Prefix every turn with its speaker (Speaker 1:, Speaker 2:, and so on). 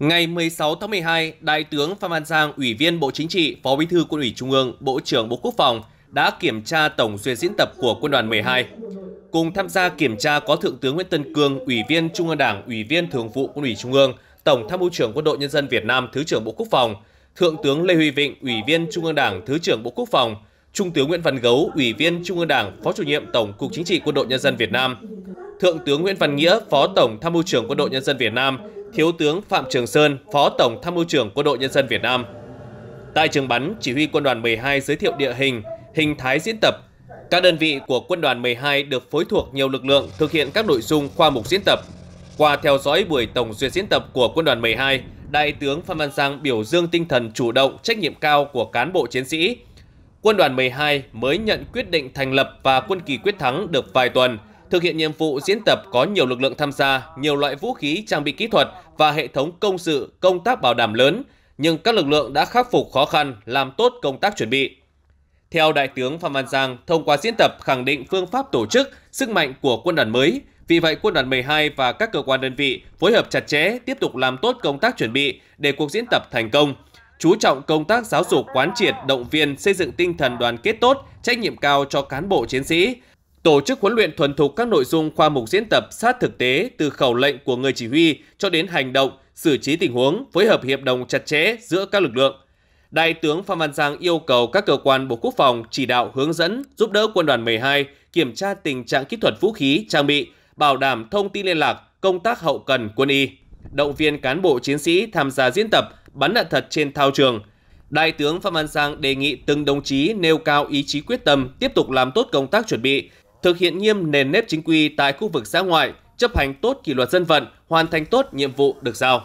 Speaker 1: Ngày 16 tháng 12, Đại tướng Phan Văn Giang, Ủy viên Bộ Chính trị, Phó Bí thư Quân ủy Trung ương, Bộ trưởng Bộ Quốc phòng đã kiểm tra tổng duyệt diễn tập của Quân đoàn 12. Cùng tham gia kiểm tra có Thượng tướng Nguyễn Tân Cương, Ủy viên Trung ương Đảng, Ủy viên Thường vụ Quân ủy Trung ương, Tổng tham mưu trưởng Quân đội Nhân dân Việt Nam, Thứ trưởng Bộ Quốc phòng, Thượng tướng Lê Huy Vịnh, Ủy viên Trung ương Đảng, Thứ trưởng Bộ Quốc phòng, Trung tướng Nguyễn Văn Gấu, Ủy viên Trung ương Đảng, Phó chủ nhiệm Tổng cục Chính trị Quân đội Nhân dân Việt Nam, Thượng tướng Nguyễn Văn Nghĩa, Phó Tổng Tham mưu trưởng Quân đội Nhân dân Việt Nam, Thiếu tướng Phạm Trường Sơn, Phó Tổng Tham mưu trưởng Quân đội Nhân dân Việt Nam. Tại trường bắn, chỉ huy quân đoàn 12 giới thiệu địa hình, hình thái diễn tập. Các đơn vị của quân đoàn 12 được phối thuộc nhiều lực lượng thực hiện các nội dung khoa mục diễn tập. Qua theo dõi buổi tổng duyệt diễn tập của quân đoàn 12, Đại tướng Phan Văn Giang biểu dương tinh thần chủ động, trách nhiệm cao của cán bộ chiến sĩ. Quân đoàn 12 mới nhận quyết định thành lập và quân kỳ quyết thắng được vài tuần – Thực hiện nhiệm vụ diễn tập có nhiều lực lượng tham gia, nhiều loại vũ khí, trang bị kỹ thuật và hệ thống công sự, công tác bảo đảm lớn, nhưng các lực lượng đã khắc phục khó khăn, làm tốt công tác chuẩn bị. Theo Đại tướng Phạm Văn Giang, thông qua diễn tập khẳng định phương pháp tổ chức, sức mạnh của quân đoàn mới. Vì vậy, quân đoàn 12 và các cơ quan đơn vị phối hợp chặt chẽ tiếp tục làm tốt công tác chuẩn bị để cuộc diễn tập thành công. Chú trọng công tác giáo dục quán triệt, động viên, xây dựng tinh thần đoàn kết tốt, trách nhiệm cao cho cán bộ chiến sĩ, tổ chức huấn luyện thuần thục các nội dung khoa mục diễn tập sát thực tế từ khẩu lệnh của người chỉ huy cho đến hành động, xử trí tình huống, phối hợp hiệp đồng chặt chẽ giữa các lực lượng. Đại tướng Phan Văn Giang yêu cầu các cơ quan Bộ Quốc phòng chỉ đạo hướng dẫn, giúp đỡ quân đoàn 12 kiểm tra tình trạng kỹ thuật vũ khí, trang bị, bảo đảm thông tin liên lạc, công tác hậu cần quân y, động viên cán bộ chiến sĩ tham gia diễn tập bắn đạn thật trên thao trường. Đại tướng Phan Văn Giang đề nghị từng đồng chí nêu cao ý chí quyết tâm tiếp tục làm tốt công tác chuẩn bị, thực hiện nghiêm nền nếp chính quy tại khu vực xã ngoại, chấp hành tốt kỷ luật dân vận, hoàn thành tốt nhiệm vụ được giao.